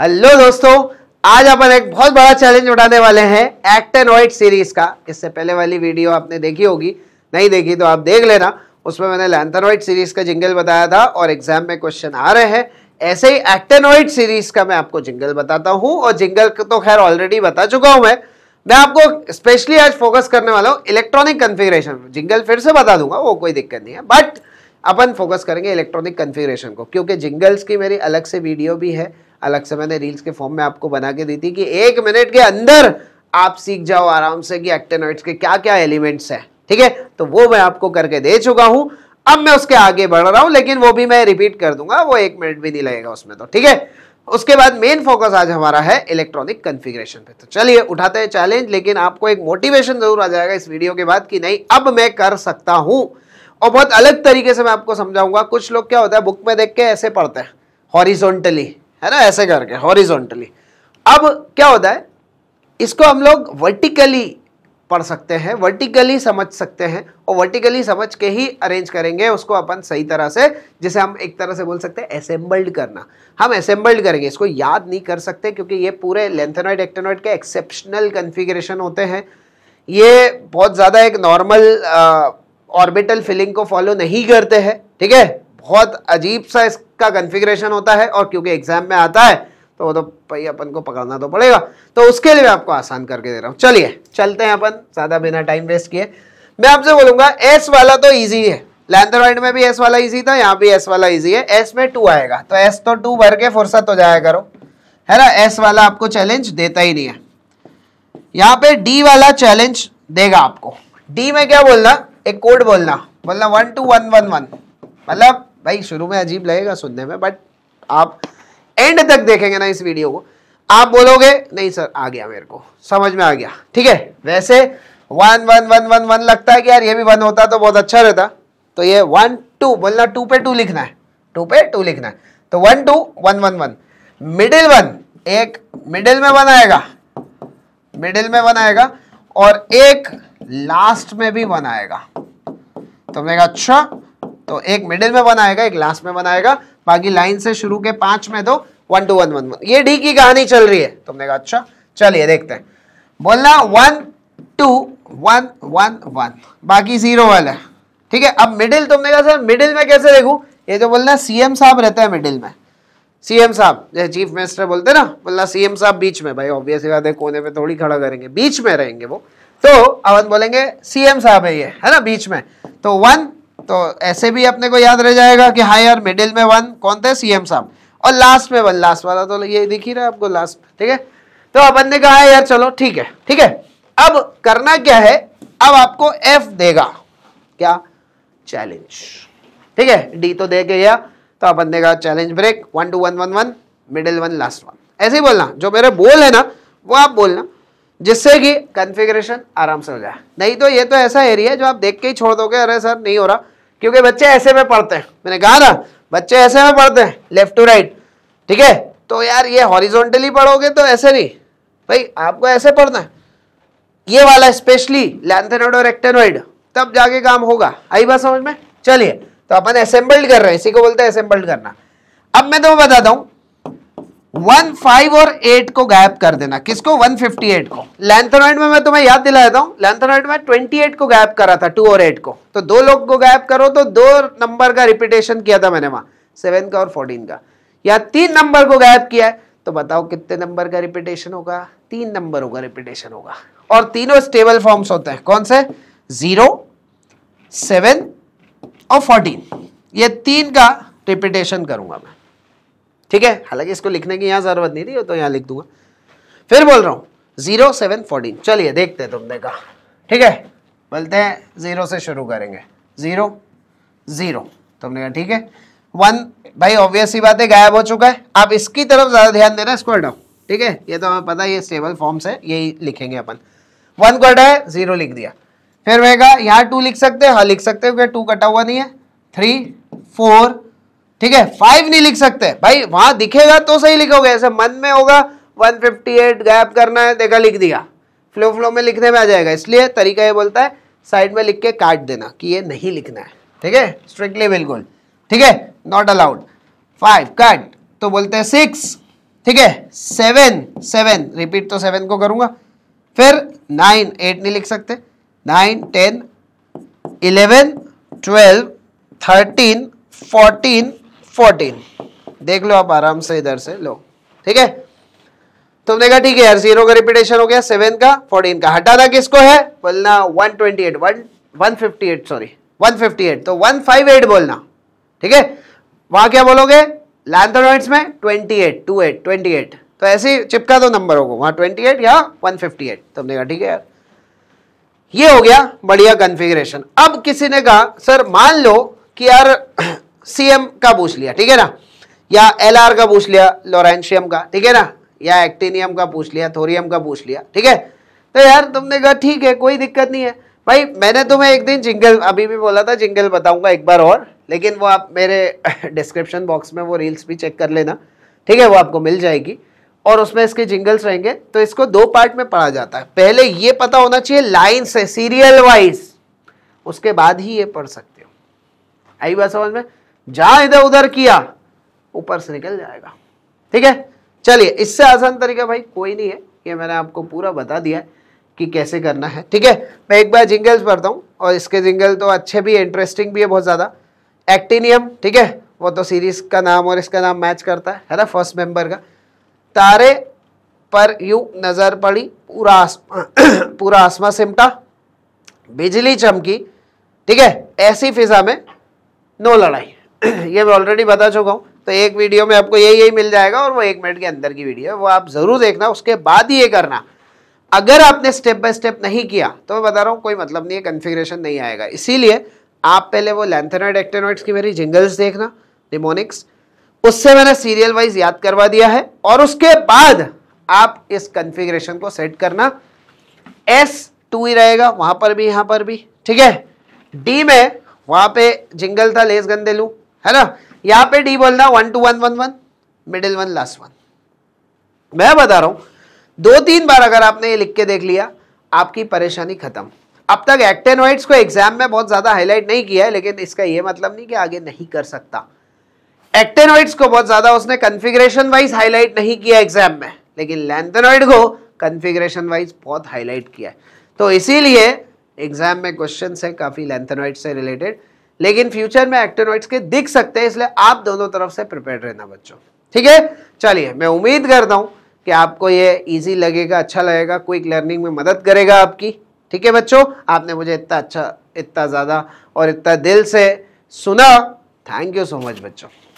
hello दोस्तों आज अपन एक बहुत बड़ा चैलेंज उठाने वाले हैं एक्टेनॉइड सीरीज का इससे पहले वाली वीडियो आपने देखी होगी नहीं देखी तो आप देख लेना उसमें मैंने लैंथनॉइड सीरीज का जिंगल बताया था और एग्जाम में क्वेश्चन आ रहे हैं ऐसे ही एक्टेनॉइड सीरीज का मैं आपको जिंगल बताता हूँ और जिंगल तो खैर ऑलरेडी बता चुका हूँ मैं मैं आपको स्पेशली आज फोकस करने वाला हूँ इलेक्ट्रॉनिक कन्फिग्रेशन जिंगल फिर से बता दूंगा वो कोई दिक्कत नहीं है बट अपन फोकस करेंगे इलेक्ट्रॉनिक कन्फिग्रेशन को क्योंकि जिंगल्स की मेरी अलग से वीडियो भी है अलग से मैंने रील्स के फॉर्म में आपको बना के दी थी कि एक मिनट के अंदर आप सीख जाओ आराम से कि एक्टेनॉइड्स के क्या क्या एलिमेंट्स हैं ठीक है तो वो मैं आपको करके दे चुका हूं अब मैं उसके आगे बढ़ रहा हूं लेकिन वो भी मैं रिपीट कर दूंगा वो एक मिनट भी नहीं लगेगा उसमें तो ठीक है उसके बाद मेन फोकस आज हमारा है इलेक्ट्रॉनिक कन्फिग्रेशन पे तो चलिए उठाते हैं चैलेंज लेकिन आपको एक मोटिवेशन जरूर आ जाएगा इस वीडियो के बाद कि नहीं अब मैं कर सकता हूँ और बहुत अलग तरीके से मैं आपको समझाऊंगा कुछ लोग क्या होता है बुक में देख के ऐसे पढ़ते हैं हॉरिजोंटली है ना ऐसे करके हॉरिजॉन्टली अब क्या होता है इसको हम लोग वर्टिकली पढ़ सकते हैं वर्टिकली समझ सकते हैं और वर्टिकली समझ के ही अरेंज करेंगे उसको अपन सही तरह से जैसे हम एक तरह से बोल सकते हैं असेंबल्ड करना हम असेंबल्ड करेंगे इसको याद नहीं कर सकते क्योंकि ये पूरे लेंथेनॉइड एक्टेनॉइड के एक्सेप्शनल कन्फिग्रेशन होते हैं ये बहुत ज़्यादा एक नॉर्मल ऑर्बिटल फिलिंग को फॉलो नहीं करते हैं ठीक है बहुत अजीब सा इसका कन्फिग्रेशन होता है और क्योंकि एग्जाम में आता है तो वो तो भाई अपन को पकड़ना तो पड़ेगा तो उसके लिए मैं आपको आसान करके दे रहा हूँ चलिए चलते हैं अपन ज़्यादा बिना टाइम वेस्ट किए मैं आपसे बोलूँगा एस वाला तो ईजी है लैंथरॉइड में भी एस वाला ईजी था यहाँ भी एस वाला ईजी है एस में टू आएगा तो एस तो टू भर के फुर्सत हो जाया करो है ना एस वाला आपको चैलेंज देता ही नहीं है यहाँ पे डी वाला चैलेंज देगा आपको डी में क्या बोलना एक कोड बोलना बोलना one two one one one मतलब भाई शुरू में अजीब लगेगा सुनने में बट आप एंड तक देखेंगे ना इस वीडियो को आप बोलोगे नहीं सर आ गया मेरे को समझ में आ गया ठीक है वैसे one one one one one लगता है कि यार ये भी वन होता तो बहुत अच्छा रहता तो ये वन टू बोलना टू पे टू लिखना है टू पे टू लिखना है तो one two one one one middle one एक मिडिल में वन आएगा मिडिल में वन आएगा और एक लास्ट में भी वन आएगा तो मैं अच्छा तो एक मिडिल में बनाएगा एक लास्ट में बनाएगा बाकी लाइन से शुरू के पांच में दो वन टू वन वन ये डी की कहानी चल रही है तुमने कहा अच्छा चलिए देखते हैं बोलना one two one one one बाकी जीरो वाला ठीक है अब मिडिल तुमने कहा सर मिडिल में कैसे देखू ये जो बोलना सीएम साहब रहता है मिडिल में सीएम साहब जैसे चीफ मिनिस्टर बोलते ना बोलना सीएम साहब बीच में भाई ऑब्वियसली बात है कोने पे थोड़ी खड़ा करेंगे बीच में रहेंगे वो तो अवन बोलेंगे सीएम साहब है ये है ना बीच में तो वन तो ऐसे भी अपने को याद रह जाएगा कि हाँ यार मिडिल में वन कौन थे सीएम साहब और लास्ट में वन लास्ट वाला तो ये दिख ही रहा है आपको लास्ट ठीक है तो अपन ने कहा यार चलो ठीक है ठीक है अब करना क्या है अब आपको एफ देगा क्या चैलेंज ठीक है डी तो दे के गया तो अपन ने कहा challenge break one two one one one middle one last one ऐसे ही बोलना जो मेरे बोल है ना वो आप बोलना जिससे कि कन्फिग्रेशन आराम से हो जाए नहीं तो ये तो ऐसा एरिया है जो आप देख के ही छोड़ दोगे अरे सर नहीं हो रहा क्योंकि बच्चे ऐसे में पढ़ते हैं मैंने कहा ना बच्चे ऐसे में पढ़ते हैं लेफ्ट टू राइट ठीक है तो यार ये हॉरिजॉन्टली पढ़ोगे तो ऐसे नहीं भाई आपको ऐसे पढ़ना है ये वाला स्पेशली लैंथेनोइड और एक्टेनोइड तब जाके काम होगा आई बात समझ में चलिए तो अपन असेंबल्ड कर रहे हैं इसी को बोलते हैं असेंबल्ड करना अब मैं तुम्हें बताता हूँ वन फाइव और एट को गायब कर देना किसको वन फिफ्टी एट को लेंथनॉइड में मैं तुम्हें याद दिला देता हूं लेंथनॉइड में ट्वेंटी एट को गैप करा था टू और एट को तो दो लोग को गायब करो तो दो नंबर का रिपीटेशन किया था मैंने वहां सेवन का और फोर्टीन का या तीन नंबर को गायब किया है तो बताओ कितने नंबर का रिपीटेशन होगा तीन नंबर होगा रिपीटेशन होगा और तीनों स्टेबल फॉर्म्स होते हैं कौन से जीरो सेवन और फोर्टीन ये तीन का रिपीटेशन करूंगा मैं ठीक है हालांकि इसको लिखने की यहाँ ज़रूरत नहीं थी तो यहाँ लिख दूंगा फिर बोल रहा हूँ ज़ीरो सेवन फोर्टीन चलिए देखते हैं तुमने कहा ठीक है बोलते हैं ज़ीरो से शुरू करेंगे ज़ीरो ज़ीरो तुमने कहा ठीक है वन भाई ऑब्वियस ही बात है गायब हो चुका है आप इसकी तरफ ज़्यादा ध्यान देना इसको हटाओ ठीक है ये तो हमें पता है ये स्टेबल फॉर्म्स है यही लिखेंगे अपन वन को हटाया ज़ीरो लिख दिया फिर वह यहाँ टू लिख सकते हैं हाँ लिख सकते हो क्या टू कटा हुआ नहीं है थ्री फोर ठीक है फाइव नहीं लिख सकते भाई वहां दिखेगा तो सही लिखोगे ऐसे मन में होगा 158 गैप करना है देखा लिख दिया फ्लो फ्लो में लिखने में आ जाएगा इसलिए तरीका ये बोलता है साइड में लिख के काट देना कि ये नहीं लिखना है ठीक है स्ट्रिक्टली बिल्कुल ठीक है नॉट अलाउड फाइव कट तो बोलते हैं सिक्स ठीक है सेवन सेवन रिपीट तो सेवन को करूंगा फिर नाइन एट नहीं लिख सकते nine ten eleven twelve thirteen fourteen fourteen देख लो आप आराम से इधर से लो ठीक है तुमने कहा ठीक है यार जीरो का रिपीटेशन हो गया सेवन का फोर्टीन का हटाना किसको है बोलना one twenty eight one one fifty eight sorry one fifty eight तो वन फाइव एट बोलना ठीक है वहां क्या बोलोगे लैंथोनॉइड्स में twenty eight two eight twenty eight तो ऐसे ही चिपका दो नंबरों को वहां ट्वेंटी एट या वन फिफ्टी एट तुमने कहा ठीक है यार ये हो गया बढ़िया कन्फिग्रेशन अब किसी ने कहा सर मान लो कि यार सीएम का पूछ लिया ठीक है ना या एलआर का पूछ लिया लोरेंशियम का ठीक है ना या एक्टिनियम का पूछ लिया थोरियम का पूछ लिया ठीक है तो यार तुमने कहा ठीक है कोई दिक्कत नहीं है भाई मैंने तुम्हें एक दिन जिंगल अभी भी बोला था जिंगल बताऊंगा एक बार और लेकिन वो आप मेरे डिस्क्रिप्शन बॉक्स में वो रील्स भी चेक कर लेना ठीक है वो आपको मिल जाएगी और उसमें इसके जिंगल्स रहेंगे तो इसको दो पार्ट में पढ़ा जाता है पहले ये पता होना चाहिए लाइन से सीरियल वाइज उसके बाद ही ये पढ़ सकते हो आई बात समझ में जहां इधर उधर किया ऊपर से निकल जाएगा ठीक है चलिए इससे आसान तरीका भाई कोई नहीं है ये मैंने आपको पूरा बता दिया है कि कैसे करना है ठीक है मैं एक बार जिंगल्स पढ़ता हूँ और इसके जिंगल तो अच्छे भी इंटरेस्टिंग भी है बहुत ज़्यादा एक्टिनियम ठीक है वो तो सीरीज का नाम और इसका नाम मैच करता है है ना फर्स्ट मेंबर का तारे पर यू नज़र पड़ी पूरा आसमा पूरा आसमा सिमटा बिजली चमकी ठीक है ऐसी फिजा में नो लड़ाई ये मैं ऑलरेडी बता चुका हूँ तो एक वीडियो में आपको यही यही मिल जाएगा और वो एक मिनट के अंदर की वीडियो है वो आप ज़रूर देखना उसके बाद ही ये करना अगर आपने स्टेप बाय स्टेप नहीं किया तो मैं बता रहा हूँ कोई मतलब नहीं है कन्फिग्रेशन नहीं आएगा इसीलिए आप पहले वो लेंथेनॉइड एक्टेनॉइड्स की मेरी जिंगल्स देखना निमोनिक्स उससे मैंने सीरियल वाइज याद करवा दिया है और उसके बाद आप इस कन्फिग्रेशन को सेट करना एस टू ही रहेगा वहां पर भी यहां पर भी ठीक है डी में वहां पे जिंगल था लेस गंदेलू है ना यहां पे डी बोलना one two one one one middle one last one मैं बता रहा हूं दो तीन बार अगर आपने ये लिख के देख लिया आपकी परेशानी खत्म अब तक एक्टेनोइड्स को एग्जाम में बहुत ज़्यादा हाईलाइट नहीं किया है लेकिन इसका ये मतलब नहीं कि आगे नहीं कर सकता एक्टेनोइड्स को बहुत ज़्यादा उसने कन्फिग्रेशन वाइज हाईलाइट नहीं किया एग्जाम में लेकिन लैंथेनोइड को कन्फिग्रेशन वाइज बहुत हाईलाइट किया है तो इसीलिए एग्जाम में क्वेश्चन है काफ़ी लैंथेनोइड से रिलेटेड लेकिन फ्यूचर में एक्टेनोइड्स के दिख सकते हैं इसलिए आप दोनों तरफ से प्रिपेयर रहना बच्चों ठीक है चलिए मैं उम्मीद करता हूँ कि आपको ये इजी लगेगा अच्छा लगेगा क्विक लर्निंग में मदद करेगा आपकी ठीक है बच्चों आपने मुझे इतना अच्छा इतना ज़्यादा और इतना दिल से सुना थैंक यू सो मच बच्चों